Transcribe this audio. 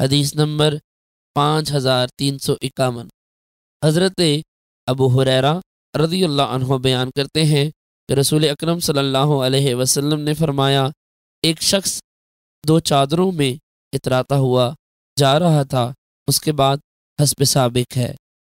हदीस नंबर पाँच हज़ार तीन सौ इक्यावन हज़रत अबू हुररा रदी अल्लाह बयान करते हैं कि रसूल अक्रम सल्लल्लाहु वसल्लम ने फरमाया एक शख्स दो चादरों में इतराता हुआ जा रहा था उसके बाद हसब सबक है